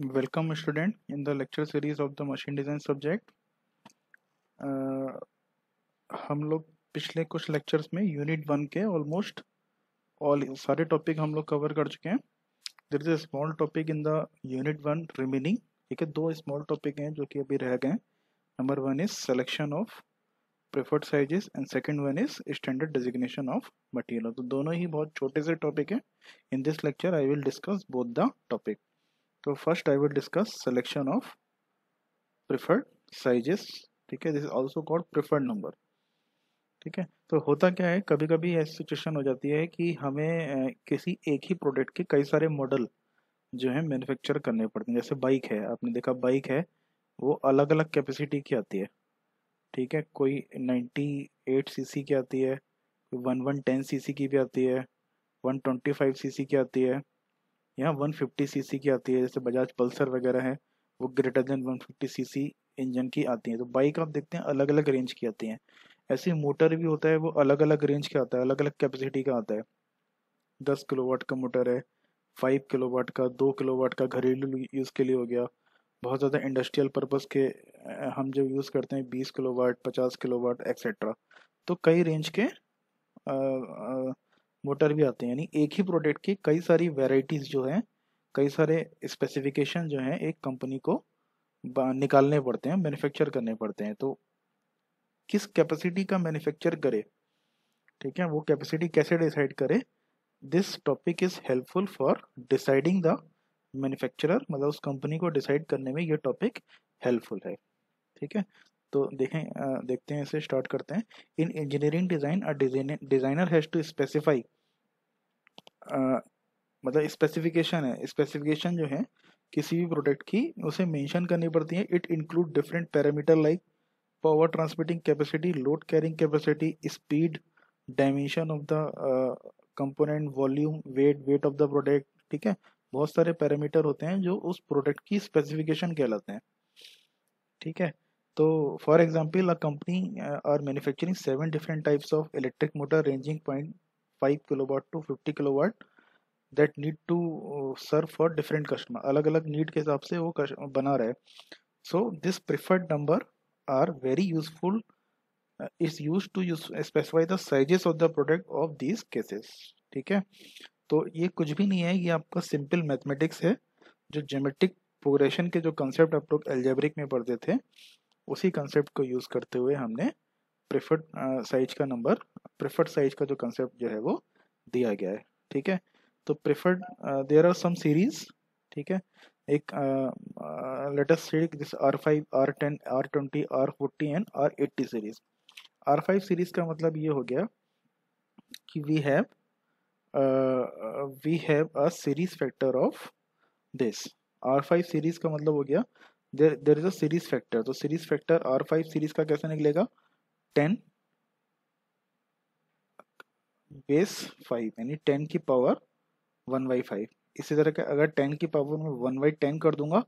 Welcome student in the lecture series of the machine design subject uh, हम लोग पिछले कुछ lectures में unit वन के almost all सारे topic हम लोग cover कर चुके हैं there is a small topic in the unit one remaining ठीक है दो small topic हैं जो कि अभी रह गए number one is selection of preferred sizes and second one is standard designation of material तो दोनों ही बहुत छोटे से topic हैं in this lecture I will discuss both the topic तो first I will discuss selection of preferred sizes ठीक है this is also called preferred number ठीक है तो होता क्या है कभी कभी ऐसी सिचुएशन हो जाती है कि हमें किसी एक ही प्रोडक्ट के कई सारे मॉडल जो है मैन्युफैक्चर करने पड़ते हैं जैसे बाइक है आपने देखा बाइक है वो अलग अलग कैपेसिटी की आती है ठीक है कोई 98 सीसी की आती है वन टेन सी सी की भी आती है 125 सीसी की आती है यहाँ 150 सीसी की आती है जैसे बजाज पल्सर वगैरह है वो ग्रेटर देन 150 सीसी इंजन की आती है तो बाइक आप देखते हैं अलग अलग रेंज की आती हैं ऐसे मोटर भी होता है वो अलग अलग रेंज का आता है अलग अलग कैपेसिटी का आता है दस किलो वाट का मोटर है फाइव किलो वाट का दो किलो वाट का घरेलू यूज़ के लिए हो गया बहुत ज़्यादा इंडस्ट्रियल पर्पज़ के हम जो यूज़ करते हैं बीस किलो वाट पचास किलो वाट एक्सेट्रा तो कई रेंज के आ, आ, मोटर भी आते हैं यानी एक ही प्रोडक्ट की कई सारी वेराइटीज़ जो हैं कई सारे स्पेसिफिकेशन जो हैं एक कंपनी को निकालने पड़ते हैं मैन्युफैक्चर करने पड़ते हैं तो किस कैपेसिटी का मैन्युफैक्चर करे ठीक है वो कैपेसिटी कैसे डिसाइड करे this topic is helpful for deciding the manufacturer मतलब उस कंपनी को डिसाइड करने में ये टॉपिक हेल्पफुल है ठीक है तो देखें देखते हैं इसे स्टार्ट करते हैं in engineering design a designer has to specify ah, मतलब स्पेसिफिकेशन है स्पेसिफिकेशन जो है किसी भी प्रोडक्ट की उसे मेंशन करनी पड़ती है it include different parameter like power transmitting capacity load carrying capacity speed dimension of the component volume weight weight of the product ठीक है बहुत सारे पैरामीटर होते हैं जो उस प्रोडक्ट की स्पेसिफिकेशन कहलाते हैं ठीक है तो for example a company are manufacturing seven different types of electric motor ranging point 5 kilowatt to 50 kilowatt that need to serve for different customer अलग अलग नीड के हिसाब से वो बना रहे so this preferred number are very useful is use to use specify the sizes of the product of this cases ठीक है तो ये कुछ भी नहीं है ये आपका सिंपल मैथमेटिक्स है जो जोमेट्रिक प्रोग्रेशन के जो कंसेप्ट आप लोग एल्जेब्रिक में पढ़ते थे उसी कंसेप्ट को यूज़ करते हुए हमने प्रेफर्ड साइज uh, का नंबर प्रेफर्ड साइज का जो कंसेप्ट जो है वो दिया गया है ठीक है तो preferred there are some series ठीक है एक लेटेस्ट सीरीज जैसे R five R ten R twenty R forty and R eighty series R five series का मतलब ये हो गया कि we have we have a series factor of this R five series का मतलब हो गया there there is a series factor तो series factor R five series का कैसे निकलेगा टेन बेस फाइव यानी टेन की पावर वन बाई फाइव इसी तरह के अगर टेन की पावर में वन बाई टेन कर दूंगा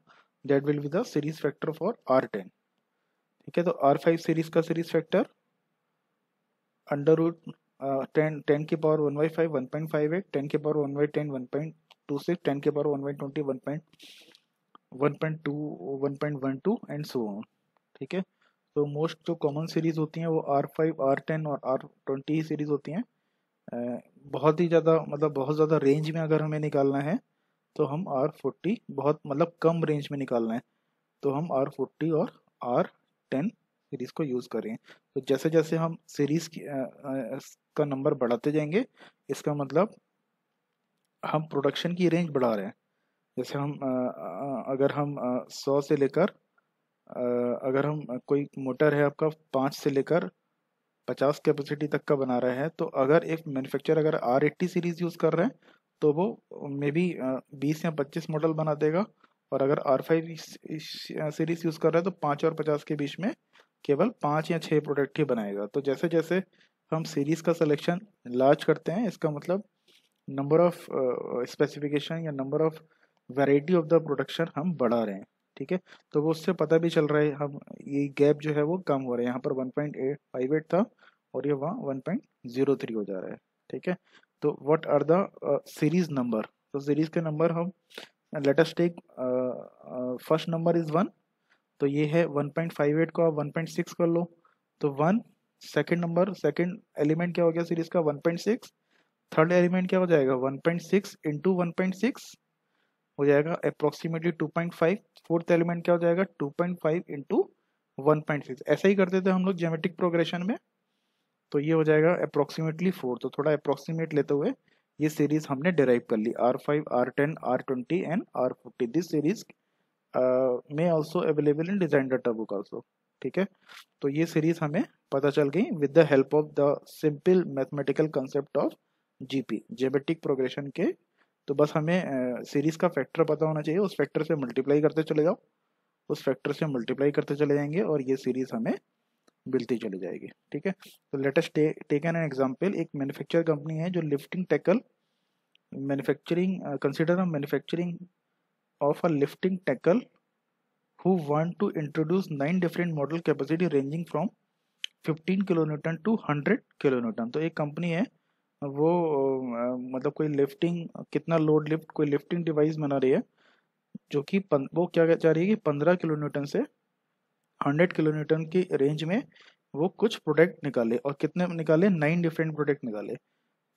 that will be the series factor for R ten ठीक है तो आर फाइव सीरीज का series factor under root ten ten की power one by five one point five eight ten के power one by ten one point two six ten के power one by twenty one point one point two one point one two and so on ठीक है तो most जो common series होती हैं वो R five R ten और R twenty ही सीरीज़ होती हैं बहुत ही ज़्यादा मतलब बहुत ज़्यादा रेंज में अगर हमें निकालना है तो हम आर फोर्टी बहुत मतलब कम रेंज में निकालना है तो हम आर फोर्टी और आर टेन सीरीज़ को यूज़ करें तो जैसे जैसे हम सीरीज़ का नंबर बढ़ाते जाएंगे इसका मतलब हम प्रोडक्शन की रेंज बढ़ा रहे हैं जैसे हम अगर हम सौ से लेकर अगर हम कोई मोटर है आपका पाँच से लेकर पचास कैपेसिटी तक का बना रहे हैं तो अगर एक मैन्युफैक्चर अगर आर एट्टी सीरीज़ यूज़ कर रहे हैं तो वो मे बी बीस या पच्चीस मॉडल बना देगा और अगर आर फाइव सीरीज़ यूज़ कर रहे हैं तो पाँच और पचास के बीच में केवल पाँच या छः प्रोडक्ट ही बनाएगा तो जैसे जैसे हम सीरीज़ का सिलेक्शन लार्ज करते हैं इसका मतलब नंबर ऑफ़ स्पेसिफिकेशन या number of variety of the production हम बढ़ा रहे हैं ठीक है तो वो उससे पता भी चल रहा है हम ये गैप जो है वो कम हो रहा है यहाँ पर one point eight five eight था और ये वहाँ वन पॉइंट जीरो थ्री हो जा रहा है ठीक है तो what are the series number तो सीरीज के नंबर हम let's take first number is one तो ये है 1.58 को आप 1.6 कर लो तो one second number second element क्या हो गया सीरीज का 1.6 थर्ड एलिमेंट क्या हो जाएगा 1.6 point six into one point six हो जाएगा approximately two point five fourth element क्या हो जाएगा two point five into one point six ऐसा ही करते थे हम लोग जियोमेट्रिक प्रोग्रेशन में तो ये हो जाएगा अप्रोक्सीमेटली फोर तो थोड़ा अप्रोक्सीमेट लेते हुए ये सीरीज हमने डिराइव कर ली R five R ten R twenty and R forty this series may also available in design data book also ठीक है तो ये सीरीज हमें पता चल गई with the help of the simple mathematical concept of GP geometric progression के तो बस हमें सीरीज का फैक्टर पता होना चाहिए उस फैक्टर से मल्टीप्लाई करते चले जाओ उस फैक्टर से मल्टीप्लाई करते चले जाएंगे और ये सीरीज हमें मिलती चली जाएगी ठीक है तो लेटेस्ट टेक एन एग्जाम्पल एक मैन्युफैक्चर कंपनी है जो lifting tackle manufacturing consider a manufacturing of a lifting tackle who want to introduce nine different model capacity ranging from 15 kilometre to 100 kilometre तो एक कंपनी है वो मतलब कोई लिफ्टिंग कितना लोड लिफ्ट कोई लिफ्टिंग डिवाइस बना रही है जो कि वो क्या चाह रही है कि पंद्रह किलो न्यूटन से हंड्रेड किलो न्यूटन की रेंज में वो कुछ प्रोडक्ट निकाले और कितने निकाले नाइन डिफरेंट प्रोडक्ट निकाले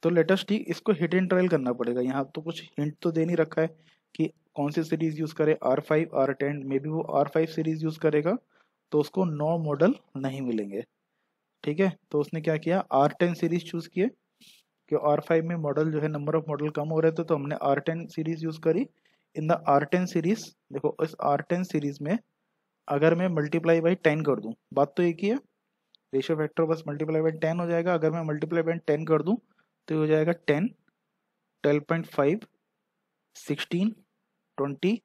तो लेटेस्ट ही इसको हिट एंड ट्रायल करना पड़ेगा यहाँ तो कुछ हिंट तो दे नहीं रखा है कि कौन सी सीरीज यूज करे R five R ten may be वो आर फाइव सीरीज यूज करेगा तो उसको नौ मॉडल नहीं मिलेंगे ठीक है तो उसने क्या किया आर टेन सीरीज चूज किए कि R5 में मॉडल जो है नंबर ऑफ मॉडल कम हो रहे थे तो हमने R10 सीरीज यूज करी इन द R10 सीरीज देखो इस R10 सीरीज में अगर मैं मल्टीप्लाई बाई टेन कर दूँ बात तो एक ही है रेशियो फैक्टर बस मल्टीप्लाई बाई टेन हो जाएगा अगर मैं मल्टीप्लाई बाई टेन कर दूँ तो हो जाएगा ten twelve point five sixteen twenty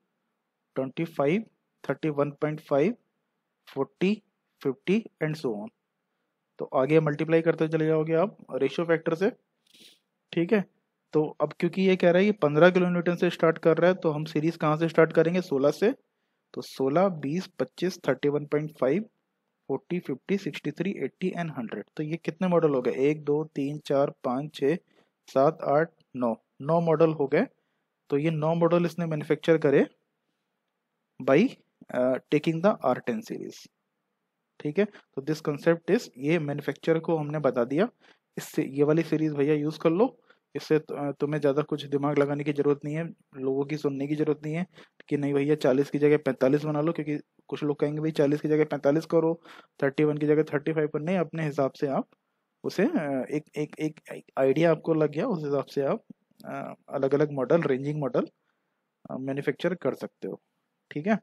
twenty five thirty one point five forty fifty and so on तो आगे मल्टीप्लाई करते चले जाओगे आप रेशियो फैक्टर से ठीक है तो अब क्योंकि ये कह रहा है ये पंद्रह किलो न्यूटन से स्टार्ट कर रहा है तो हम सीरीज कहाँ से स्टार्ट करेंगे सोलह से तो सोलह बीस पच्चीस thirty one point five forty fifty sixty three eighty and hundred तो ये कितने मॉडल हो गए एक दो तीन चार पाँच छः सात आठ नौ नौ मॉडल हो गए तो ये नौ मॉडल इसने मैन्युफैक्चर करे by taking the R ten series ठीक है तो दिस कंसेप्ट इज ये मैन्युफैक्चर को हमने बता दिया इससे ये वाली सीरीज भैया यूज़ कर लो इससे तो, तुम्हें ज़्यादा कुछ दिमाग लगाने की ज़रूरत नहीं है लोगों की सुनने की ज़रूरत नहीं है कि नहीं भैया चालीस की जगह पैंतालीस बना लो क्योंकि कुछ लोग कहेंगे भाई चालीस की जगह पैंतालीस करो थर्टी वन की जगह थर्टी फाइव पर नहीं अपने हिसाब से आप उसे एक एक एक आइडिया आपको लग गया उस हिसाब से आप अलग अलग मॉडल रेंजिंग मॉडल मैन्युफैक्चर कर सकते हो ठीक है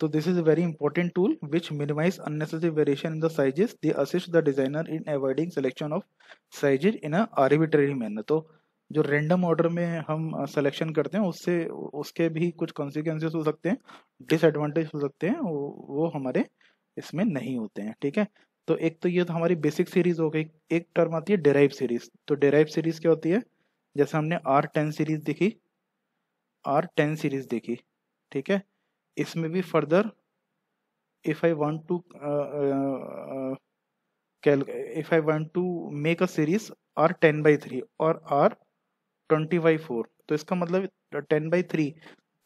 So this is a very important tool which minimize unnecessary variation in the sizes. They assist the designer in avoiding selection of sizes in a arbitrary manner. तो जो random order में हम selection uh, करते हैं उससे उसके भी कुछ कॉन्सिक्वेंसेस हो सकते हैं डिसएडवांटेज हो सकते हैं वो, वो हमारे इसमें नहीं होते हैं ठीक है तो एक तो ये तो हमारी बेसिक सीरीज हो गई एक टर्म आती है डेराइव सीरीज तो डेराइव सीरीज क्या होती है जैसे हमने आर टेन सीरीज देखी आर टेन सीरीज देखी ठीक है इसमें भी further if I want to कैल uh, I uh, uh, I to make a series R ten by three और आर ट्वेंटी बाई फोर तो इसका मतलब टेन बाई थ्री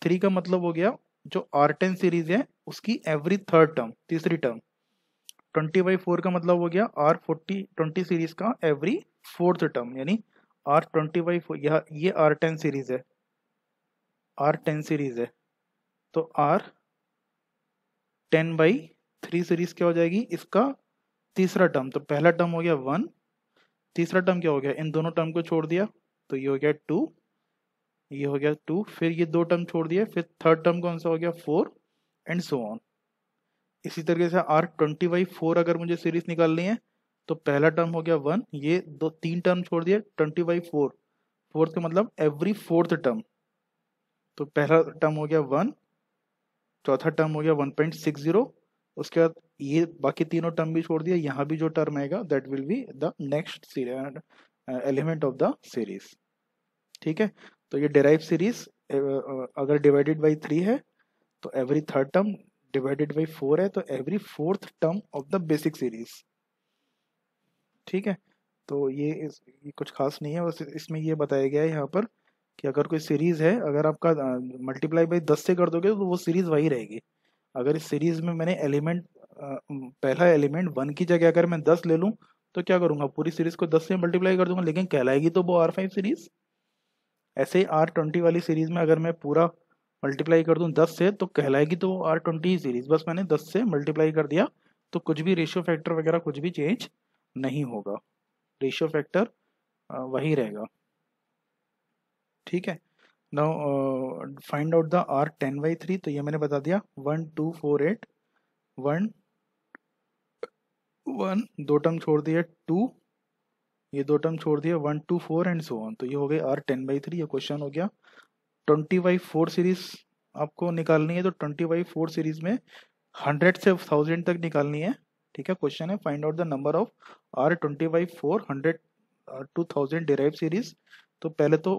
थ्री का मतलब हो गया जो आर टेन सीरीज है उसकी एवरी थर्ड टर्म तीसरी टर्म ट्वेंटी बाई फोर का मतलब हो गया आर फोर्टी ट्वेंटी सीरीज का एवरी फोर्थ टर्म यानी आर ट्वेंटी बाई फोर यह ये आर टेन सीरीज है आर टेन सीरीज है तो R ten by three series क्या हो जाएगी इसका तीसरा टर्म तो पहला टर्म हो गया वन तीसरा टर्म क्या हो गया इन दोनों टर्म को छोड़ दिया तो ये हो गया टू ये हो गया टू फिर ये दो टर्म छोड़ दिया फिर थर्ड टर्म कौन सा हो गया फोर एंड सो ऑन इसी तरीके से आर ट्वेंटी बाई फोर अगर मुझे सीरीज निकालनी है तो पहला टर्म हो गया वन ये दो तीन टर्म छोड़ दिया ट्वेंटी बाई फोर फोर्थ का मतलब एवरी फोर्थ टर्म तो पहला टर्म हो गया वन चौथा टर्म हो गया वन पॉइंट सिक्स जीरो उसके बाद ये बाकी तीनों टर्म भी छोड़ दिया यहाँ भी जो टर्म आएगा that will be the next element of the series ठीक है तो ये डिराइव सीरीज अगर डिवाइडेड बाई थ्री है तो every third term divided by four है तो every fourth term of the basic series ठीक है तो ये, इस, ये कुछ खास नहीं है बस इसमें ये बताया गया है यहाँ पर कि अगर कोई सीरीज है अगर आपका मल्टीप्लाई बाई दस से कर दोगे तो वो सीरीज वही रहेगी अगर इस सीरीज में मैंने एलिमेंट पहला एलिमेंट वन की जगह अगर मैं दस ले लूँ तो क्या करूँगा पूरी सीरीज को दस से मल्टीप्लाई कर दूंगा लेकिन कहलाएगी तो वो आर फाइव सीरीज ऐसे ही आर ट्वेंटी वाली सीरीज में अगर मैं पूरा मल्टीप्लाई कर दूं दस से तो कहलाएगी तो वो आर ट्वेंटी सीरीज बस मैंने दस से मल्टीप्लाई कर दिया तो कुछ भी रेशियो फैक्टर वगैरह कुछ भी चेंज नहीं होगा रेशियो फैक्टर वही रहेगा ठीक है no find out the R ten by three तो ये मैंने बता दिया one two four eight one one दो टर्म छोड़ दिए टू ये दो टर्म छोड़ दिए one two four and so on तो ये हो गए आर टेन बाई थ्री ये क्वेश्चन हो गया ट्वेंटी बाई फोर सीरीज आपको निकालनी है तो ट्वेंटी बाई फोर सीरीज में हंड्रेड से थाउजेंड तक निकालनी है ठीक है क्वेश्चन है find out the number of R twenty by four hundred to thousand derive series तो पहले तो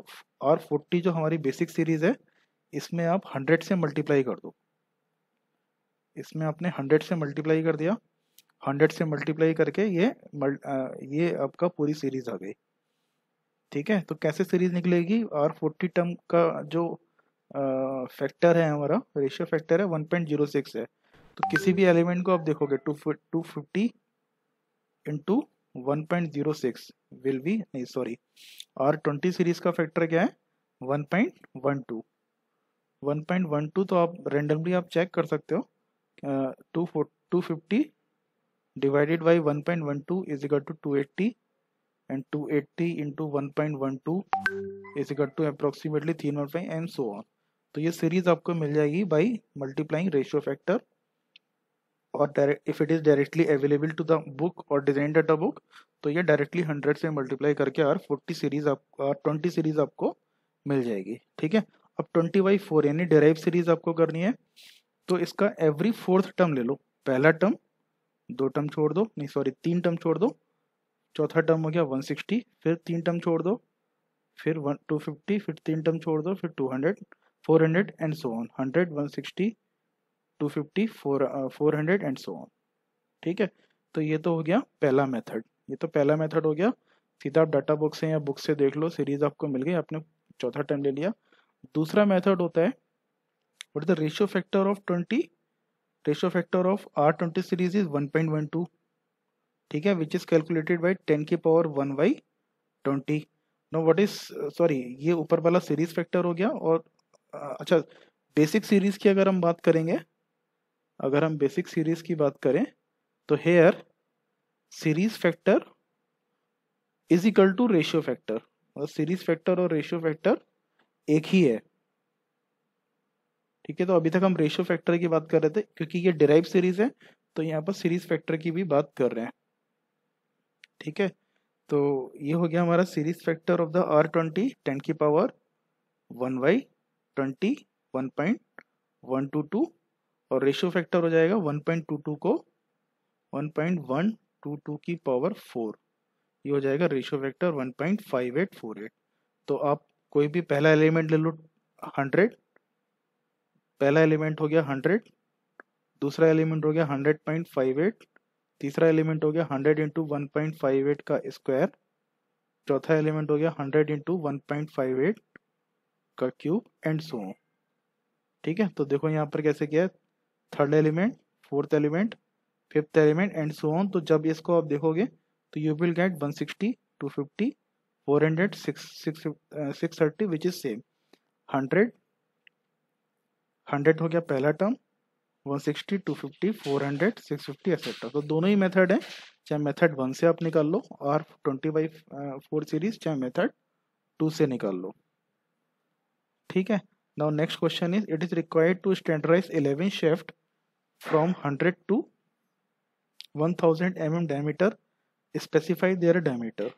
आर फोर्टी जो हमारी बेसिक सीरीज है इसमें आप हंड्रेड से मल्टीप्लाई कर दो इसमें आपने हंड्रेड से मल्टीप्लाई कर दिया हंड्रेड से मल्टीप्लाई करके ये ये आपका पूरी सीरीज आ गई ठीक है तो कैसे सीरीज निकलेगी आर फोर्टी टर्म का जो फैक्टर है हमारा रेशियो फैक्टर है वन पॉइंट जीरो सिक्स है तो किसी भी एलिमेंट को आप देखोगे two two fifty into 1.06 will be नहीं सॉरी और 20 सीरीज का फैक्टर क्या है 1.12 1.12 तो आप रेंडमली आप चेक कर सकते हो two four two fifty divided by one point one two is equal to two eighty and two eighty into one point one two is equal to approximately three nought five and so on तो ये series आपको मिल जाएगी by multiplying ratio factor और direct if it is directly available to the book और design data book तो ये directly hundred से मल्टीप्लाई करके और फोर्टी सीरीज आप ट्वेंटी सीरीज आपको मिल जाएगी ठीक है अब ट्वेंटी बाई फोर यानी डेराइव सीरीज आपको करनी है तो इसका एवरी फोर्थ टर्म ले लो पहला टर्म दो टर्म छोड़ दो नहीं सॉरी तीन टर्म छोड़ दो चौथा टर्म हो गया 160 फिर तीन टर्म छोड़ दो फिर वन टू फिफ्टी फिर तीन टर्म छोड़ दो फिर 200 400 and so on 100 160 two fifty four four hundred and so on ठीक है तो ये तो हो गया पहला मेथड ये तो पहला मेथड हो गया सीधा आप डाटा बुक से या बुक से देख लो सीरीज आपको मिल गई आपने चौथा टर्म ले लिया दूसरा मेथड होता है what is the ratio factor of twenty ratio factor of R twenty series is one point one two ठीक है which is calculated by ten की power one by twenty no what is sorry ये ऊपर वाला series factor हो गया और uh, अच्छा बेसिक सीरीज की अगर हम बात करेंगे अगर हम बेसिक सीरीज की बात करें तो here series factor is equal to ratio factor और सीरीज फैक्टर और रेशियो फैक्टर एक ही है ठीक है तो अभी तक हम रेशियो फैक्टर की बात कर रहे थे क्योंकि ये डिराइव सीरीज है तो यहाँ पर सीरीज फैक्टर की भी बात कर रहे हैं ठीक है तो ये हो गया हमारा series factor of the R twenty ten की power one by twenty one point one two two और रेशियो फैक्टर हो जाएगा 1.22 को 1.122 की पावर 4 ये हो जाएगा रेशियो फैक्टर 1.5848 तो आप कोई भी पहला एलिमेंट ले लो 100 पहला एलिमेंट हो गया 100 दूसरा एलिमेंट हो गया 100.58 तीसरा एलिमेंट हो गया 100 इंटू वन का स्क्वायर चौथा एलिमेंट हो गया 100 इंटू वन का क्यूब एंड सो ठीक है तो देखो यहाँ पर कैसे किया है third element fourth element fifth element and so on तो जब इसको आप देखोगे तो you will get 160 250 400 630 which is same hundred hundred हो गया पहला टर्म 160 250 400 650 एक्सेट्रा तो दोनों ही मेथड है चाहे मेथड वन से आप निकाल लो और ट्वेंटी बाई फोर सीरीज चाहे मेथड टू से निकाल लो ठीक है now next question is it is required to standardize 11 shaft from 100 to 1000 mm diameter specify their diameter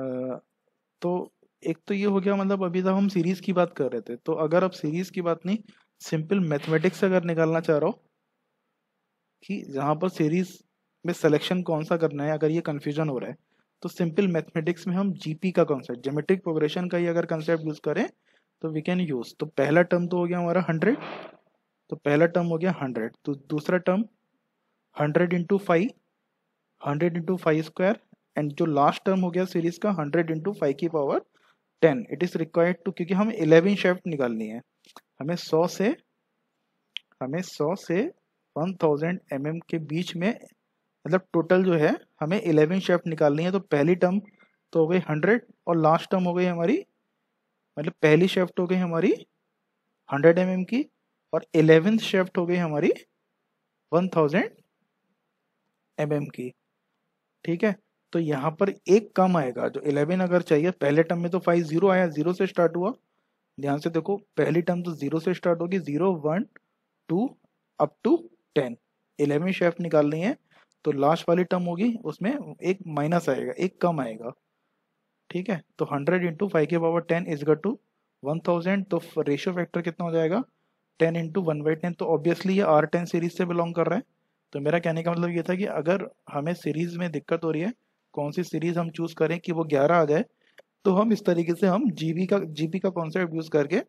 uh, तो एक तो ये हो गया मतलब अभी तक हम सीरीज की बात कर रहे थे तो अगर आप सीरीज की बात नहीं सिंपल मैथमेटिक्स अगर निकालना चाह रहा हो कि जहाँ पर सीरीज में सिलेक्शन कौन सा करना है अगर ये कन्फ्यूजन हो रहा है तो सिंपल मैथमेटिक्स में हम जीपी का कॉन्सेप्ट जोमेट्रिक प्रोग्रेशन का ही अगर कंसेप्ट यूज करें तो वी कैन यूज तो पहला टर्म तो हो गया हमारा हंड्रेड तो पहला टर्म हो गया हंड्रेड तो दूसरा term hundred into five hundred into five square and जो लास्ट टर्म हो गया सीरीज का हंड्रेड इंटू फाइव की power ten it is required to क्योंकि हमें इलेवन शेफ्ट निकालनी है हमें सौ से हमें सौ से वन थाउजेंड एम एम के बीच में मतलब टोटल जो है हमें इलेवन शेफ्ट निकालनी है तो पहली टर्म तो हो गई हंड्रेड और लास्ट टर्म हो गई हमारी मतलब पहली शेफ्ट हो गई हमारी हंड्रेड एम एम की और इलेवेंथ शिफ्ट हो गई हमारी वन थाउजेंड एम एम की ठीक है तो यहाँ पर एक कम आएगा जो इलेवन अगर चाहिए पहले टर्म में तो फाइव जीरो आया जीरो से स्टार्ट हुआ ध्यान से देखो पहली टर्म तो जीरो से स्टार्ट होगी zero one two up to ten eleven shaft रही है तो लास्ट वाली टर्म होगी उसमें एक माइनस आएगा एक कम आएगा ठीक है तो हंड्रेड इंटू फाइव के power ten got to one thousand तो रेशियो फैक्टर कितना हो जाएगा ten into one by ten तो ऑब्वियसली ये आर टेन सीरीज से बिलोंग कर रहे हैं तो मेरा कहने का मतलब ये था कि अगर हमें सीरीज में दिक्कत हो रही है कौन सी सीरीज हम चूज करें कि वो ग्यारह आ जाए तो हम इस तरीके से हम जीबी का जीबी का कॉन्सेप्ट यूज करके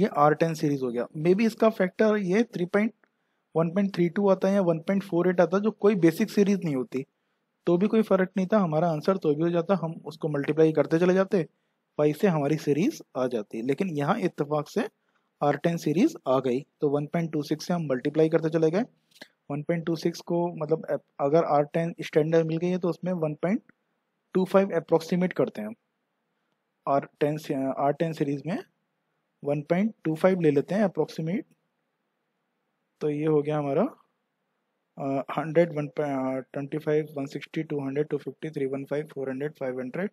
ये आर टेन सीरीज हो गया मे बी इसका फैक्टर ये three point one point three two आता है या वन पॉइंट फोर एट आता है जो कोई बेसिक सीरीज नहीं होती तो भी कोई फर्क नहीं था हमारा आंसर तो भी हो जाता हम उसको मल्टीप्लाई करते चले जाते वाई से हमारी सीरीज आ जाती लेकिन यहाँ इतफाक से आर टेन सीरीज आ गई तो 1.26 से हम मल्टीप्लाई करते चले गए 1.26 को मतलब अगर आर टेन स्टैंडर्ड मिल गई है तो उसमें 1.25 अप्रोक्सीमेट करते हैं हम R ten R ten series में 1.25 ले लेते हैं अप्रोक्सीमेट तो ये हो गया हमारा hundred one twenty five one sixty two hundred two fifty three one five four hundred five hundred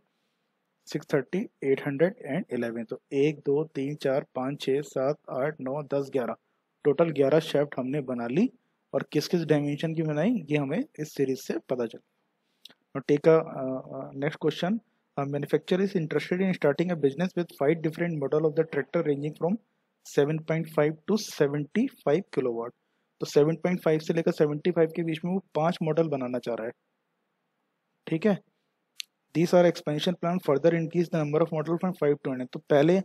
six thirty eight hundred and eleven तो एक दो तीन चार पाँच छः सात आठ नौ दस ग्यारह टोटल ग्यारह शेफ्ट हमने बना ली और किस किस डायमेंशन की बनाई ये हमें इस सीरीज से पता चला और take a next question manufacture is interested in starting a business with five different model of the tractor ranging from seven point five to seventy kilowatt तो सेवन पॉइंट फाइव से लेकर seventy five के बीच में वो पांच model बनाना चाह रहा है ठीक है these are expansion plan further increase the number of model from five to 100 तो पहले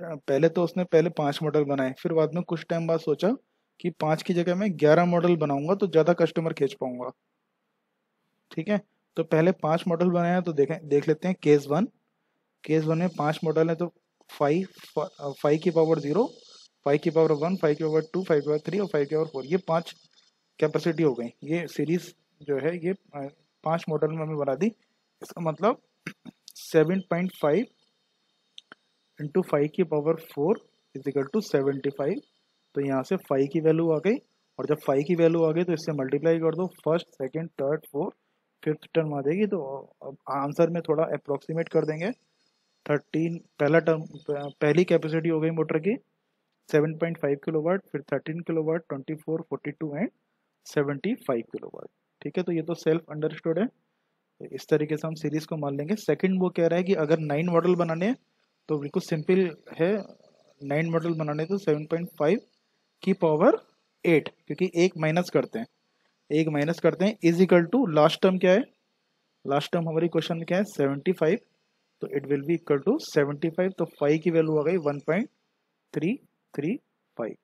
पहले तो उसने पहले पांच मॉडल बनाए फिर बाद में कुछ टाइम बाद सोचा कि पांच की जगह मैं ग्यारह मॉडल बनाऊंगा तो ज़्यादा कस्टमर खींच पाऊंगा ठीक है तो पहले पांच मॉडल बनाया तो देखें देख लेते हैं केस वन केस वन में पांच मॉडल है तो फाइव फाइव की पावर जीरो फाइव की पावर वन फाइव की पावर टू फाइव की पावर थ्री और फाइव की पावर फोर ये पांच कैपेसिटी हो गई ये सीरीज जो है ये पांच मॉडल में हमें बना दी इसका मतलब seven point five into five की power four is equal to seventy five तो यहाँ से फाइव की वैल्यू आ गई और जब फाइव की वैल्यू आ गई तो इससे मल्टीप्लाई कर दो first second third fourth fifth term आ जाएगी तो अब आंसर में थोड़ा अप्रोक्सीमेट कर देंगे थर्टीन पहला टर्म पहली कैपेसिटी हो गई मोटर की seven point five kilowatt फिर thirteen kilowatt twenty four forty two and seventy five kilowatt ठीक है तो ये तो सेल्फ अंडरस्टूड है तो इस तरीके से हम सीरीज को मान लेंगे सेकंड वो कह रहा है कि अगर नाइन मॉडल बनाने हैं तो बिल्कुल सिंपल है नाइन मॉडल बनाने तो सेवन पॉइंट फाइव की पावर एट क्योंकि एक माइनस करते हैं एक माइनस करते हैं is equal to last term क्या है लास्ट टर्म हमारी क्वेश्चन में क्या है सेवेंटी फाइव तो it will be equal to seventy five तो फाइव की वैल्यू आ गई one point three three five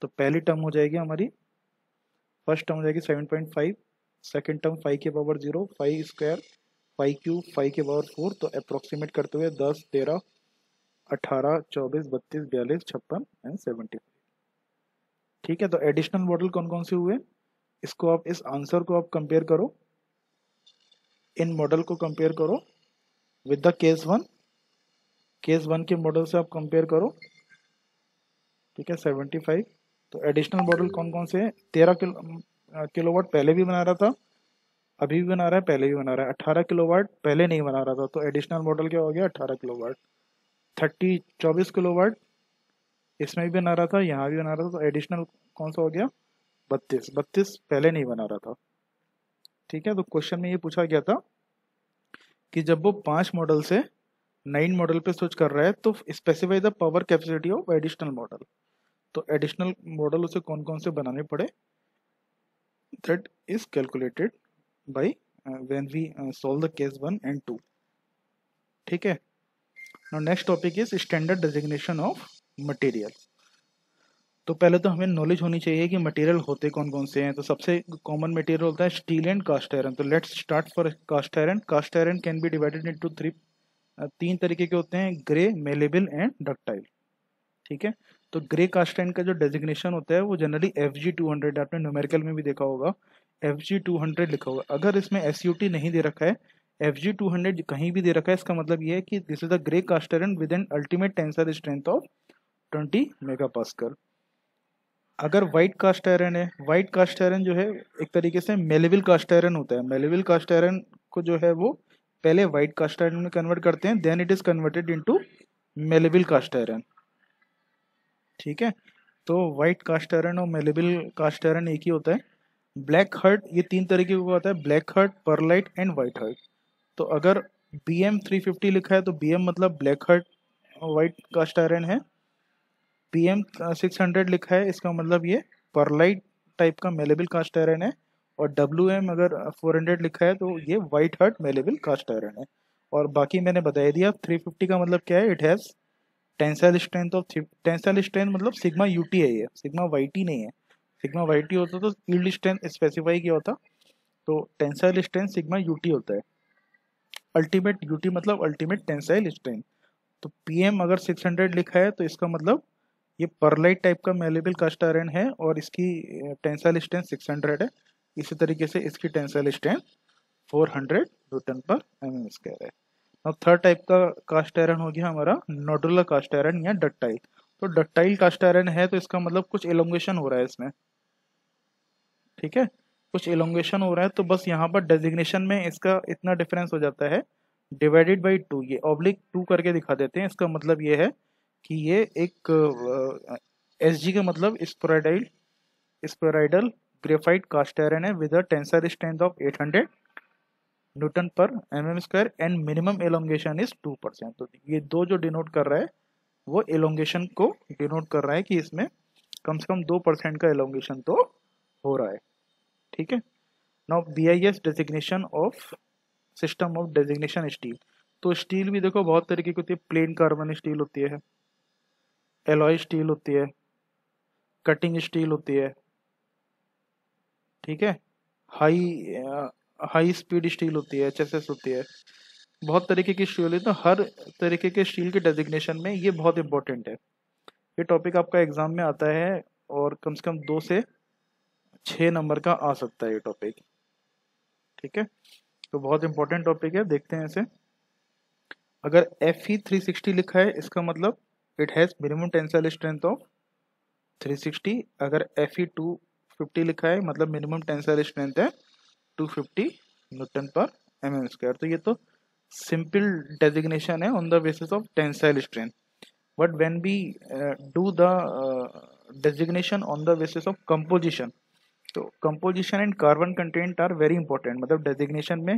तो पहली टर्म हो जाएगी हमारी फर्स्ट टर्म हो जाएगी seven point five second term five के power zero five square five cube five के पावर फोर तो अप्रोक्सीमेट करते हुए दस तेरह अठारह चौबीस बत्तीस बयालीस छप्पन एंड सेवेंटी ठीक है तो एडिशनल मॉडल कौन कौन से हुए इसको आप इस आंसर को आप कंपेयर करो इन मॉडल को कंपेयर करो with the case one case one के मॉडल से आप कंपेयर करो ठीक है सेवेंटी फाइव तो एडिशनल मॉडल कौन कौन से तेरह किलो किलोवाट पहले भी बना रहा था अभी भी बना रहा है पहले भी बना रहा है अट्ठारह किलो पहले नहीं बना रहा था तो एडिशनल मॉडल क्या हो गया अट्ठारह किलो वाट थर्टी चौबीस किलो वाट इसमें भी बना रहा था यहाँ भी बना रहा था तो एडिशनल कौन सा हो गया बत्तीस बत्तीस पहले नहीं बना रहा था ठीक है तो क्वेश्चन में ये पूछा गया था कि जब वो पांच मॉडल से नाइन मॉडल पे स्विच कर रहा है तो specify the power capacity of additional model तो एडिशनल मॉडल उसे कौन कौन से बनाने पड़े that is calculated by uh, when we uh, solve the case 1 and 2 ठीक है now next topic is standard designation of material तो पहले तो हमें knowledge होनी चाहिए कि material होते कौन कौन से हैं तो सबसे common material होता है steel and cast iron तो let's start for cast iron cast iron can be divided into three तीन तरीके के होते हैं ग्रे मेलेबल एंड डक्टाइल ठीक है तो ग्रे कास्ट आयरन का जो डेजिग्नेशन होता है वो generally F G two hundred आपने न्यूमेरिकल में भी देखा होगा एफ जी टू हंड्रेड लिखा होगा अगर इसमें एस यू टी नहीं दे रखा है एफ जी टू हंड्रेड कहीं भी दे रखा है इसका मतलब ये है कि this is a grey cast iron with an ultimate tensor strength of twenty megapascal अगर वाइट कास्ट आयरन है वाइट कास्ट आयरन जो है एक तरीके से मेलेविल कास्ट आयरन होता है मेलेविल कास्ट आयरन को जो है वो पहले वाइट कास्ट आयरन में कन्वर्ट करते हैं then it is converted into malleable cast iron ठीक है तो व्हाइट कास्ट आयरन और मेलेबल कास्ट आयरन एक ही होता है ब्लैक हर्ट ये तीन तरीके का होता है black heart pearlite and white heart तो अगर बी एम थ्री फिफ्टी लिखा है तो बी एम मतलब black heart white cast iron है बी एम सिक्स हंड्रेड लिखा है इसका मतलब ये परलाइट टाइप का मेलेबल कास्ट आयरन है और डब्ल्यू एम अगर फोर हंड्रेड लिखा है तो ये white heart malleable cast iron है और बाकी मैंने बता दिया थ्री फिफ्टी का मतलब क्या है it has tensile strength of tensile strength मतलब सिग्मा यूटी है ये सिग्मा वाई टी नहीं है सिग्मा वाई टी होता तो यील्ड स्ट्रेंथ स्पेसिफाई किया होता तो टेंसाइल स्ट्रेंथ सिग्मा यूटी होता है अल्टीमेट यूटी मतलब अल्टीमेट टेंसाइल स्ट्रेंथ तो पी एम अगर सिक्स हंड्रेड लिखा है तो इसका मतलब ये परलाइट टाइप का मेलेबल कास्ट आयरन है और इसकी टेंसाइल स्ट्रेंथ सिक्स हंड्रेड है इसी तरीके से इसकी tensile strength four hundred newton per M M square है अब थर्ड टाइप का कास्ट आयरन हो गया हमारा नोडुलर कास्ट आयरन या डक्टाइल तो डक्टाइल कास्ट आयरन है तो इसका मतलब कुछ एलोंगेशन हो रहा है इसमें ठीक है कुछ एलोंगेशन हो रहा है तो बस यहाँ पर डेजिग्नेशन में इसका इतना डिफरेंस हो जाता है डिवाइडेड बाई टू ये ऑब्लिक टू करके दिखा देते हैं इसका मतलब ये है कि ये एक एस जी का मतलब spheroidal spheroidal graphite cast iron है with a tensile strength of 800 newton per M M square and minimum elongation is two percent तो ये दो जो डिनोट कर रहा है वो एलोंगेशन को डिनोट कर रहा है कि इसमें कम से कम दो परसेंट का एलोंगेशन तो हो रहा है ठीक है now B I S designation of system of designation steel तो स्टील भी देखो बहुत तरीके की होती है प्लेन कार्बन स्टील होती है एलॉय स्टील होती है कटिंग स्टील होती है ठीक है हाई हाई स्पीड स्टील होती है एच होती है बहुत तरीके की स्टील होती है तो हर तरीके के स्टील के डेजिग्नेशन में ये बहुत इंपॉर्टेंट है ये टॉपिक आपका एग्जाम में आता है और कम से कम दो से छः नंबर का आ सकता है ये टॉपिक ठीक है तो बहुत इंपॉर्टेंट टॉपिक है देखते हैं इसे अगर एफ ई थ्री सिक्सटी लिखा है इसका मतलब it has minimum tensile strength of three sixty अगर एफ ई टू फिफ्टी लिखा है मतलब मिनिमम टेंसाइल स्ट्रेंथ है 250 Newton per M M square तो ये तो सिंपल डेजिग्नेशन है on the basis of tensile strength but when we do the designation on the basis of composition तो composition and carbon content are very important मतलब designation में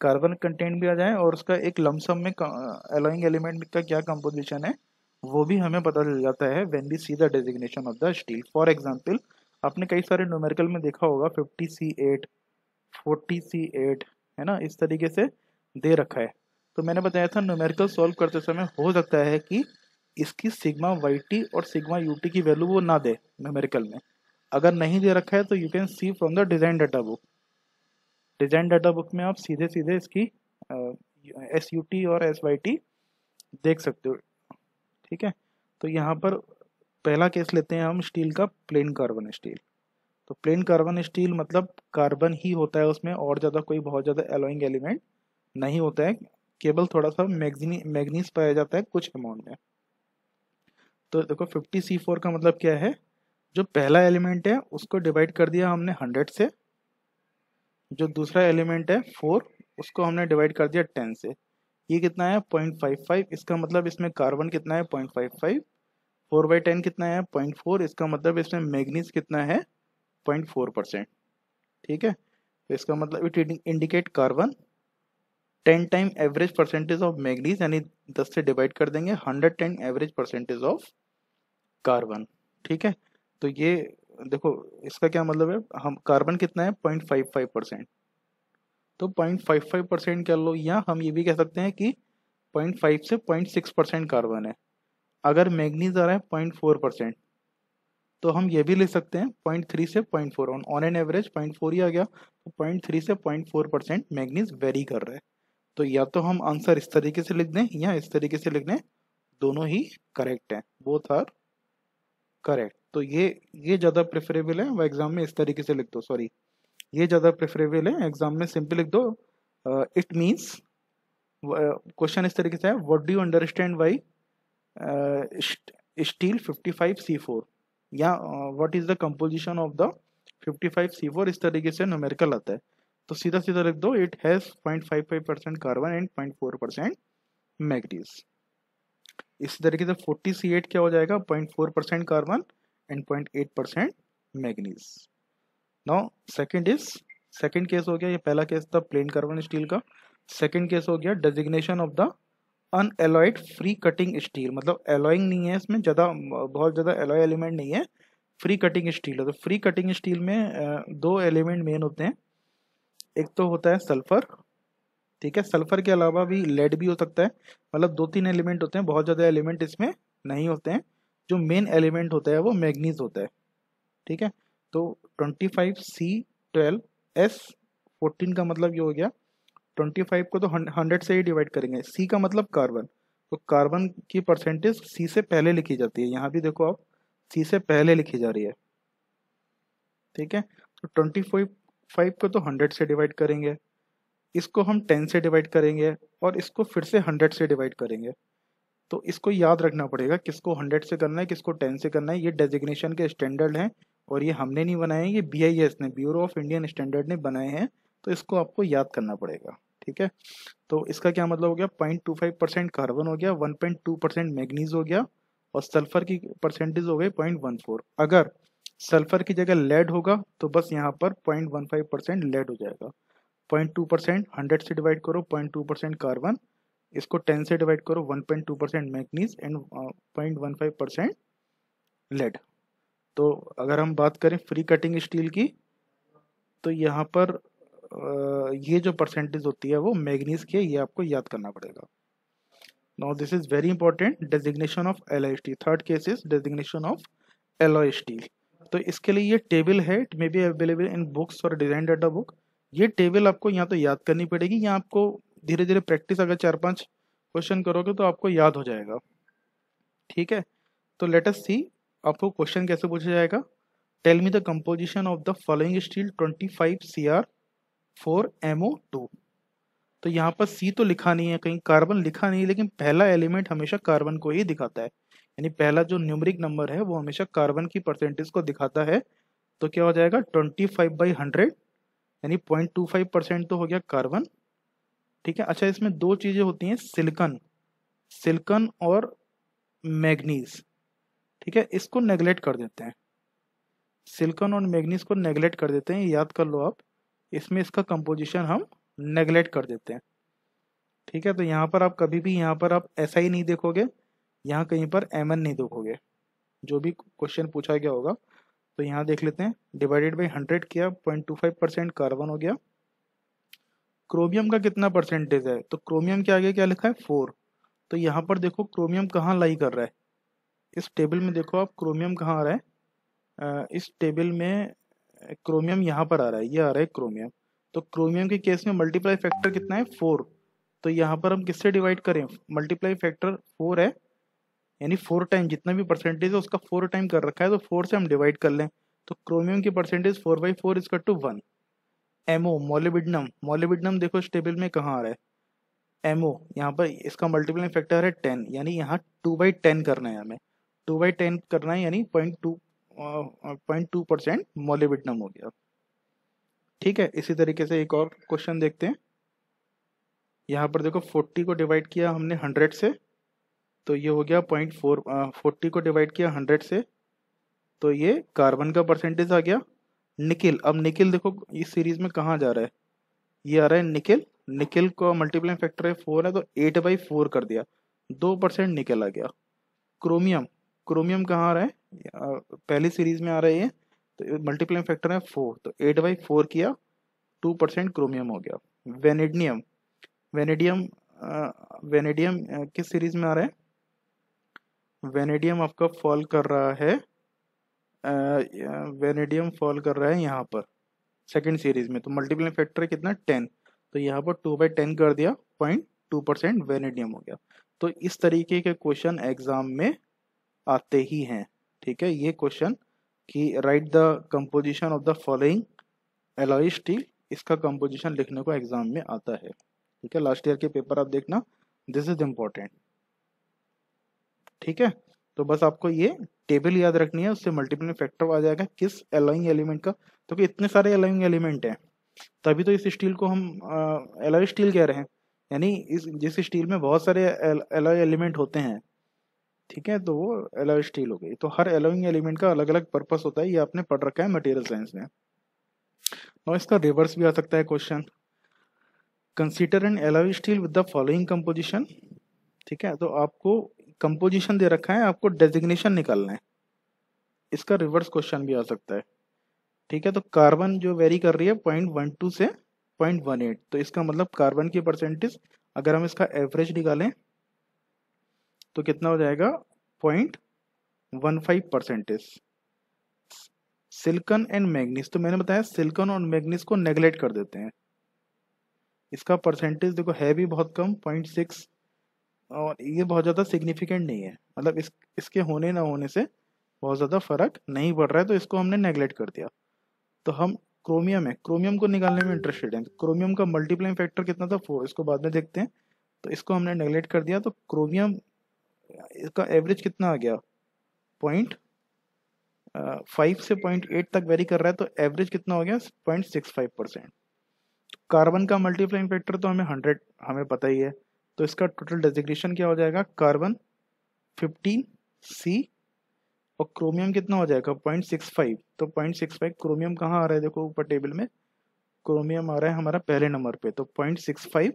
carbon content भी आ जाए और उसका एक लमसम में अलाइंग uh, एलिमेंट का क्या कंपोजिशन है वो भी हमें पता चल जाता है when we see the designation of the steel for example आपने कई सारे न्यूमेरिकल में देखा होगा fifty C eight forty C eight है ना इस तरीके से दे रखा है तो मैंने बताया था न्यूमेरिकल सॉल्व करते समय हो सकता है कि इसकी सिग्मा वाई टी और सिग्मा यू टी की वैल्यू वो ना दे न्यूमेरिकल में अगर नहीं दे रखा है तो you can see from the design data book design data book में आप सीधे सीधे इसकी एस यू टी और एस वाई टी देख सकते हो ठीक है तो यहाँ पर पहला केस लेते हैं हम स्टील का प्लेन कार्बन स्टील तो प्लेन कार्बन स्टील मतलब कार्बन ही होता है उसमें और ज़्यादा कोई बहुत ज़्यादा एलोइंग एलिमेंट नहीं होता है केवल थोड़ा सा मैग्नी मैगनीस पाया जाता है कुछ अमाउंट में तो देखो फिफ्टी सी फोर का मतलब क्या है जो पहला एलिमेंट है उसको डिवाइड कर दिया हमने हंड्रेड से जो दूसरा एलिमेंट है फोर उसको हमने डिवाइड कर दिया टेन से ये कितना है पॉइंट फाइव फाइव इसका मतलब इसमें कार्बन कितना है point five five four by ten कितना है पॉइंट फोर इसका मतलब इसमें मैगनीस कितना है 6.4 परसेंट ठीक है तो इसका मतलब it indicate carbon 10 time average percentage of manganese यानी 10 से डिवाइड कर देंगे hundred time average percentage of carbon ठीक है तो ये देखो इसका क्या मतलब है हम कार्बन कितना है पॉइंट परसेंट तो पॉइंट परसेंट कह लो या हम ये भी कह सकते हैं कि पॉइंट से पॉइंट परसेंट कार्बन है अगर मैगनीज आ रहा है पॉइंट तो हम ये भी ले सकते हैं पॉइंट थ्री से point four on on an average point four ही आ गया तो पॉइंट थ्री से point four percent manganese vary कर रहा है तो या तो हम आंसर इस तरीके से लिख दें या इस तरीके से लिख दें दोनों ही करेक्ट हैं बोथ आर करेक्ट तो ये ये ज़्यादा प्रेफरेबल है वह एग्ज़ाम में इस तरीके से लिख दो सॉरी ये ज़्यादा प्रेफरेबल है एग्ज़ाम में सिंपल लिख दो इट मीन्स क्वेश्चन इस तरीके से है what do you understand by steel fifty five C four या what is the composition of the 55 55C4 इस तरीके से न्यूमेरिकल आता है तो सीधा सीधा लिख दो it has 0.55 percent carbon and 0.4 percent manganese इसी तरीके से 40C8 क्या हो जाएगा 0.4 percent carbon and 0.8 percent manganese now second is second case हो गया ये पहला केस था प्लेन कार्बन स्टील का सेकंड केस हो गया designation of the unalloyed free cutting steel मतलब एलॉइंग नहीं है इसमें ज़्यादा बहुत ज़्यादा एलॉय एलिमेंट नहीं है फ्री कटिंग स्टील है तो फ्री कटिंग स्टील में दो एलिमेंट मेन होते हैं एक तो होता है सल्फर ठीक है सल्फर के अलावा भी लेड भी हो सकता है मतलब दो तीन एलिमेंट होते हैं बहुत ज़्यादा एलिमेंट इसमें नहीं होते हैं जो मेन एलिमेंट होता है वो मैगनीज होता है ठीक है तो twenty five C twelve S fourteen का मतलब ये हो गया ट्वेंटी फाइव को तो हंड्रेड से ही डिवाइड करेंगे सी का मतलब कार्बन तो कार्बन की परसेंटेज सी से पहले लिखी जाती है यहाँ भी देखो आप सी से पहले लिखी जा रही है ठीक है तो ट्वेंटी फाइव को तो हंड्रेड से डिवाइड करेंगे इसको हम टेन से डिवाइड करेंगे और इसको फिर से हंड्रेड से डिवाइड करेंगे तो इसको याद रखना पड़ेगा किसको हंड्रेड से करना है किसको टेन से करना है ये डेजिग्नेशन के स्टैंडर्ड हैं और ये हमने नहीं बनाए हैं ये बी ने ब्यूरो ऑफ इंडियन स्टैंडर्ड ने बनाए हैं तो इसको आपको याद करना पड़ेगा ठीक है तो इसका क्या मतलब हो गया point two five percent carbon हो गया one point two percent manganese हो गया और सल्फर की परसेंटेज हो गई पॉइंट वन फोर अगर सल्फर की जगह लेड होगा तो बस यहाँ पर point one five percent lead हो जाएगा पॉइंट टू परसेंट हंड्रेड से डिवाइड करो पॉइंट टू परसेंट कार्बन इसको टेन से डिवाइड करो one point two percent manganese and uh, point one five percent lead तो अगर हम बात करें फ्री कटिंग स्टील की तो यहाँ पर ये जो परसेंटेज होती है वो मैग्नीज की ये आपको याद करना पड़ेगा now this is very important designation of L third case is designation of alloy steel तो इसके लिए ये टेबल है it may be available in books और डिजाइन डाटा बुक ये टेबल आपको यहाँ तो याद करनी पड़ेगी या आपको धीरे धीरे प्रैक्टिस अगर चार पांच क्वेश्चन करोगे तो आपको याद हो जाएगा ठीक है तो लेट अस सी आपको क्वेश्चन कैसे पूछा जाएगा tell me the composition of the following steel 25 C R four MO two तो यहाँ पर सी तो लिखा नहीं है कहीं कार्बन लिखा नहीं है लेकिन पहला एलिमेंट हमेशा कार्बन को ही दिखाता है यानी पहला जो न्यूमरिक नंबर है वो हमेशा कार्बन की परसेंटेज को दिखाता है तो क्या हो जाएगा ट्वेंटी फाइव बाई हंड्रेड यानी पॉइंट टू फाइव परसेंट तो हो गया कार्बन ठीक है अच्छा इसमें दो चीज़ें होती हैं सिल्कन सिल्कन और मैगनीज ठीक है इसको नेगलेक्ट कर देते हैं सिल्कन और मैगनीज को नेगलेक्ट कर देते हैं याद कर लो आप इसमें इसका कंपोजिशन हम नेग्लेक्ट कर देते हैं ठीक है तो यहाँ पर आप कभी भी यहाँ पर आप ऐसा ही नहीं देखोगे यहाँ कहीं पर एम नहीं देखोगे जो भी क्वेश्चन पूछा गया होगा तो यहाँ देख लेते हैं डिवाइडेड बाई हंड्रेड किया point two five percent carbon हो गया क्रोमियम का कितना परसेंटेज है तो क्रोमियम के आगे क्या लिखा है फोर तो यहाँ पर देखो क्रोमियम कहाँ लाई कर रहा है इस टेबल में देखो आप क्रोमियम कहाँ आ रहा है इस टेबल में क्रोमियम यहाँ पर आ रहा है ये आ रहा है क्रोमियम तो क्रोमियम के केस में मल्टीप्लाई फैक्टर कितना है फोर तो यहाँ पर हम किससे डिवाइड करें मल्टीप्लाई फैक्टर फोर है यानी फोर टाइम जितना भी परसेंटेज है उसका फोर टाइम कर रखा है तो फोर से हम डिवाइड कर लें तो क्रोमियम की परसेंटेज फोर बाई फोर इसका two one MO molybdenum molybdenum देखो इस टेबल में कहाँ आ रहा है एमओ यहाँ पर इसका मल्टीप्लाई फैक्टर है टेन यानी यहाँ टू बाई टेन करना है हमें टू बाई टेन करना है यानी point two point two percent molybdenum हो गया ठीक है इसी तरीके से एक और क्वेश्चन देखते हैं यहाँ पर देखो फोर्टी को डिवाइड किया हमने हंड्रेड से तो ये हो गया पॉइंट फोर फोर्टी को डिवाइड किया हंड्रेड से तो ये कार्बन का परसेंटेज आ गया निकिल अब निकिल देखो इस सीरीज में कहाँ जा रहा है ये आ रहा है निकिल निकिल को मल्टीप्लाइंग फैक्टर है फोर है तो एट बाई फोर कर दिया दो परसेंट निकल आ गया क्रोमियम क्रोमियम कहाँ आ रहा है पहली तो तो सीरीज में आ रहा है ये तो मल्टीप्लाइंग फैक्टर है फोर तो एट बाई फोर किया टू परसेंट क्रोमियम हो गया वेनेडियम वेनेडियम वेनेडियम किस सीरीज में आ रहा है वेनेडियम आपका फॉल कर रहा है वेनेडियम फॉल कर रहा है यहाँ पर सेकेंड सीरीज में तो मल्टीप्लाइंग फैक्टर कितना टेन तो यहाँ पर टू बाई टेन कर दिया पॉइंट टू परसेंट वेनेडियम हो गया तो इस तरीके के क्वेश्चन एग्जाम में आते ही हैं ठीक है ये क्वेश्चन कि write the composition of the following alloy steel इसका कंपोजिशन लिखने को एग्जाम में आता है ठीक है लास्ट ईयर के पेपर आप देखना दिस इज इम्पोर्टेंट ठीक है तो बस आपको ये टेबल याद रखनी है उससे मल्टीपल फैक्टर आ जाएगा किस एलॉइंग एलिमेंट का तो कि इतने सारे एलॉइंग एलिमेंट हैं तभी तो इस स्टील को हम एलॉय स्टील कह रहे हैं यानी इस जिस स्टील में बहुत सारे एलॉय एलिमेंट होते हैं ठीक है तो वो एलोय स्टील हो गई तो हर एलोइंग एलिमेंट का अलग अलग पर्पस होता है ये आपने पढ़ रखा है मटेरियल साइंस में और इसका रिवर्स भी आ सकता है question consider an alloy steel with the following composition ठीक है तो आपको कंपोजिशन दे रखा है आपको डेजिग्नेशन निकालना है इसका रिवर्स क्वेश्चन भी आ सकता है ठीक है तो कार्बन जो वेरी कर रही है पॉइंट वन टू से पॉइंट वन एट तो इसका मतलब कार्बन की परसेंटेज अगर हम इसका एवरेज निकालें तो कितना हो जाएगा point one five percentage silicon and manganese तो मैंने बताया सिल्कन और मैग्नीस को नेगलेक्ट कर देते हैं इसका परसेंटेज देखो है भी बहुत कम पॉइंट सिक्स और ये बहुत ज़्यादा सिग्निफिकेंट नहीं है मतलब इस इसके होने ना होने से बहुत ज़्यादा फर्क नहीं पड़ रहा है तो इसको हमने नेगलेक्ट कर दिया तो हम क्रोमियम है क्रोमियम को निकालने में इंटरेस्टेड है क्रोमियम का मल्टीप्लाइंग फैक्टर कितना था फोर इसको बाद में देखते हैं तो इसको हमने नेगलेक्ट कर दिया तो क्रोमियम इसका एवरेज कितना आ गया पॉइंट फाइव से पॉइंट एट तक वेरी कर रहा है तो एवरेज कितना हो गया point six five percent carbon का मल्टीप्लाइंग फैक्टर तो हमें हंड्रेड हमें पता ही है तो इसका टोटल डेजिग्नेशन क्या हो जाएगा कार्बन फिफ्टीन सी और क्रोमियम कितना हो जाएगा पॉइंट सिक्स फाइव तो पॉइंट सिक्स फाइव क्रोमियम कहाँ आ रहा है देखो ऊपर टेबल में क्रोमियम आ रहा है हमारा पहले नंबर पे तो point six five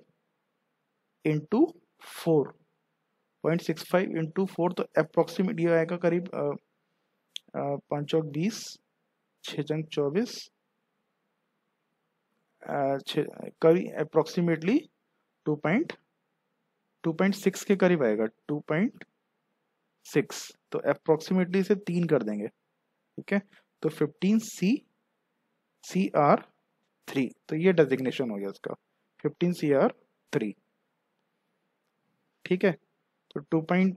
into four point six five into four तो अप्रोक्सीमेट ये आएगा करीब पाँच चौक बीस छः चंग चौबीस करीब approximately two point two point six के करीब आएगा टू पॉइंट सिक्स तो अप्रोक्सीमेटली इसे तीन कर देंगे ठीक है तो fifteen C C R three तो ये डेजिग्नेशन हो गया इसका फिफ्टीन सी आर थ्री ठीक है तो टू पॉइंट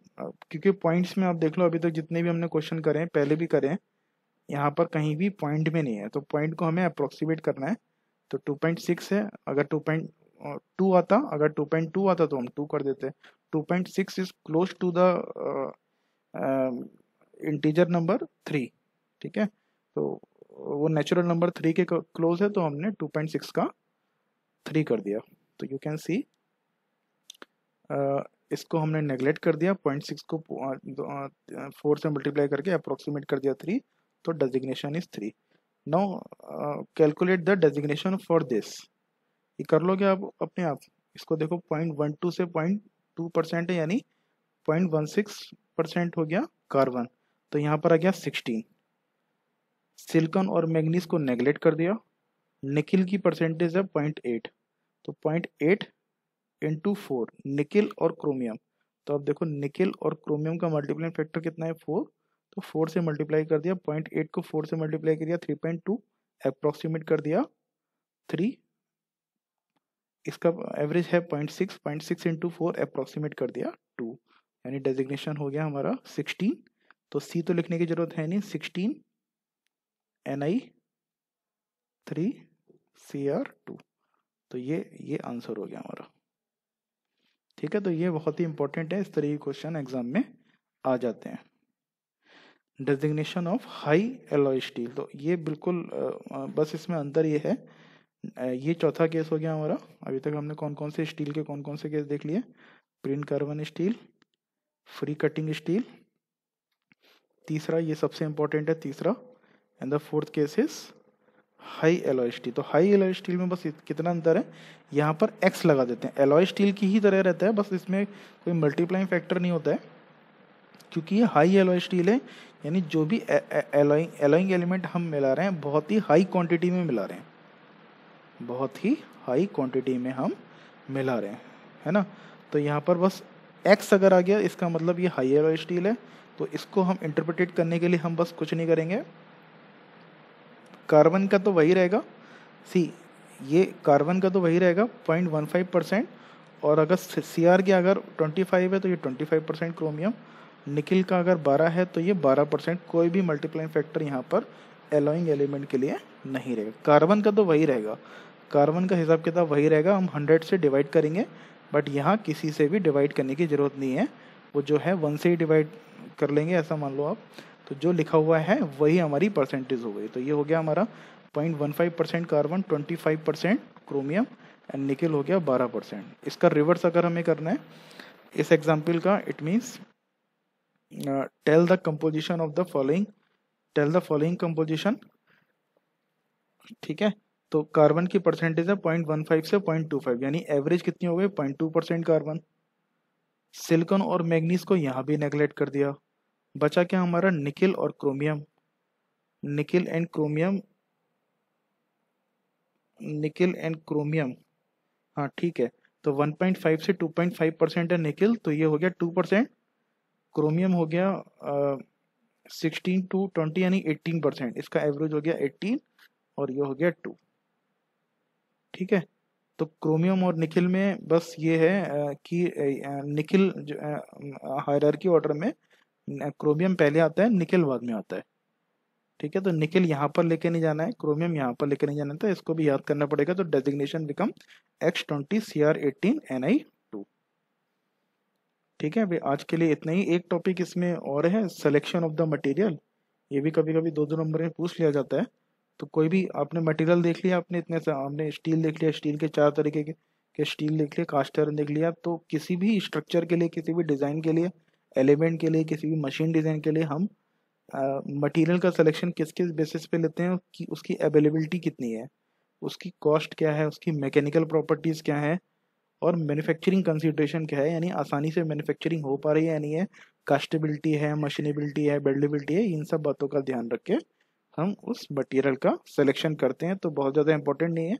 क्योंकि पॉइंट्स में आप देख लो अभी तक जितने भी हमने क्वेश्चन करे हैं पहले भी करे हैं यहाँ पर कहीं भी पॉइंट में नहीं है तो पॉइंट को हमें अप्रोक्सीमेट करना है तो टू पॉइंट सिक्स है अगर टू पॉइंट टू आता अगर टू पॉइंट टू आता तो हम टू कर देते two point six is close to the integer number three ठीक है तो वो नेचुरल नंबर थ्री के क्लोज है तो हमने टू पॉइंट सिक्स का थ्री कर दिया तो यू कैन सी इसको हमने नेगलेक्ट कर दिया पॉइंट सिक्स को फोर से मल्टीप्लाई करके अप्रोक्सीमेट कर दिया थ्री तो designation is three now calculate the designation for this ये कर लोगे आप अपने आप इसको देखो पॉइंट वन टू से पॉइंट टू परसेंट है यानी पॉइंट वन सिक्स परसेंट हो गया कार्बन तो यहाँ पर आ गया सिक्सटीन सिल्कन और मैग्नीस को नेगलेक्ट कर दिया निकिल की परसेंटेज है पॉइंट एट तो point eight into four nickel और क्रोमियम तो अब देखो निकिल और क्रोमियम का मल्टीप्लाइंग फैक्टर कितना है फोर तो फोर से मल्टीप्लाई कर दिया पॉइंट एट को फोर से मल्टीप्लाई कर दिया थ्री पॉइंट टू अप्रोक्सीमेट कर दिया थ्री इसका एवरेज है point six point six into four approximate कर दिया टू यानी डेजिग्नेशन हो गया हमारा सिक्सटीन तो सी तो लिखने की जरूरत है नहीं sixteen N I three C R two तो ये ये आंसर हो गया हमारा ठीक है तो ये बहुत ही इंपॉर्टेंट है इस तरह के क्वेश्चन एग्जाम में आ जाते हैं designation of high alloy steel तो ये बिल्कुल बस इसमें अंतर ये है ये चौथा केस हो गया हमारा अभी तक हमने कौन कौन से स्टील के कौन कौन से केस देख लिए plain carbon steel free cutting steel तीसरा ये सबसे इंपॉर्टेंट है तीसरा and the fourth case is high alloy steel तो हाई एलॉय स्टील में बस कितना अंतर है यहाँ पर एक्स लगा देते हैं एलॉय स्टील की ही तरह रहता है बस इसमें कोई मल्टीप्लाइंग फैक्टर नहीं होता है क्योंकि ये हाई एलॉय स्टील है यानी जो भी एलोइंग एलिमेंट हम मिला रहे हैं बहुत ही हाई क्वांटिटी में मिला रहे हैं बहुत ही हाई क्वांटिटी में हम मिला रहे हैं है ना तो यहाँ पर बस एक्स अगर आ गया इसका मतलब ये हाई एलॉय स्टील है तो इसको हम इंटरप्रिटेट करने के लिए हम बस कुछ नहीं करेंगे कार्बन का तो वही रहेगा सी ये कार्बन का तो वही रहेगा पॉइंट वन फाइव परसेंट और अगर सी आर की अगर ट्वेंटी फाइव है तो ये twenty five percent chromium nickel का अगर बारह है तो ये बारह परसेंट कोई भी मल्टीप्लाइंग फैक्टर यहाँ पर एलोइंग एलिमेंट के लिए नहीं रहेगा कार्बन का तो वही रहेगा कार्बन का हिसाब किताब वही रहेगा हम हंड्रेड से डिवाइड करेंगे बट यहाँ किसी से भी डिवाइड करने की ज़रूरत नहीं है वो जो है वन से ही डिवाइड कर लेंगे ऐसा मान लो आप तो जो लिखा हुआ है वही हमारी परसेंटेज हो गई तो ये हो गया हमारा point one five percent carbon twenty five percent chromium and nickel हो गया बारह परसेंट इसका रिवर्स अगर हमें करना है इस एग्जाम्पल का it means tell the composition of the following tell the following composition ठीक है तो कार्बन की परसेंटेज है पॉइंट वन फाइव से पॉइंट टू फाइव यानी एवरेज कितनी हो गई point two percent carbon silicon और मैग्नीज को यहाँ भी नेगलेक्ट कर दिया बचा क्या हमारा निकिल और chromium nickel and chromium nickel and chromium हाँ ठीक है तो 1.5 से 2.5 परसेंट है निकिल तो ये हो गया 2 परसेंट क्रोमियम हो गया सिक्सटीन 16 टू 20 यानी 18 परसेंट इसका एवरेज हो गया 18 और ये हो गया 2 ठीक है तो क्रोमियम और निकिल में बस ये है कि निकिल हायरकी ऑर्डर में क्रोमियम पहले आता है निकल बाद में आता है ठीक है तो निकल यहाँ पर लेके नहीं जाना है क्रोमियम यहाँ पर लेके नहीं जाना है तो इसको भी याद करना पड़ेगा तो designation become X twenty C R eighteen N I two ठीक है अभी आज के लिए इतना ही एक टॉपिक इसमें और है सिलेक्शन ऑफ द मटेरियल ये भी कभी कभी दो दो नंबर में पूछ लिया जाता है तो कोई भी आपने मटेरियल देख लिया आपने इतने से आपने स्टील देख लिया स्टील के चार तरीके के, के स्टील देख लिया कास्ट आयरन देख लिया तो किसी भी स्ट्रक्चर के लिए किसी भी डिज़ाइन के लिए एलिमेंट के लिए किसी भी मशीन डिज़ाइन के लिए हम मटेरियल का सिलेक्शन किस किस बेसिस पे लेते हैं कि उसकी अवेलेबिलिटी कितनी है उसकी कॉस्ट क्या है उसकी मैकेनिकल प्रॉपर्टीज़ क्या है और मैन्युफैक्चरिंग कंसिड्रेशन क्या है यानी आसानी से मैन्युफैक्चरिंग हो पा रही है यानी है कास्टेबिलिटी है मशीनेबिलिटी है बिल्डेबिलिटी है इन सब बातों का ध्यान रख के हम उस मटेरियल का सिलेक्शन करते हैं तो बहुत ज़्यादा इंपॉर्टेंट नहीं है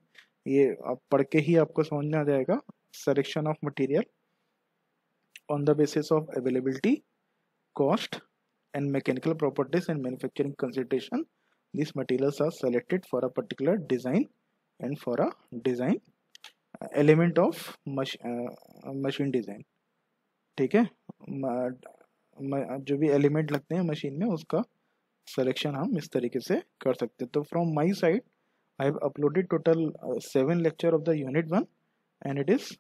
ये आप पढ़ के ही आपको समझ में आ जाएगा selection of material on the basis of availability, cost and mechanical properties and manufacturing consideration these materials are selected for a particular design and for a design element of mach, uh, machine design ठीक है जो भी element लगते हैं machine में उसका selection हम इस तरीके से कर सकते हैं तो from my side I have uploaded total seven lecture of the unit one and it is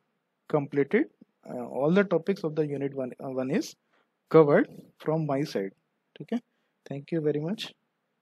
completed Uh, all the topics of the unit one uh, one is covered from my side okay thank you very much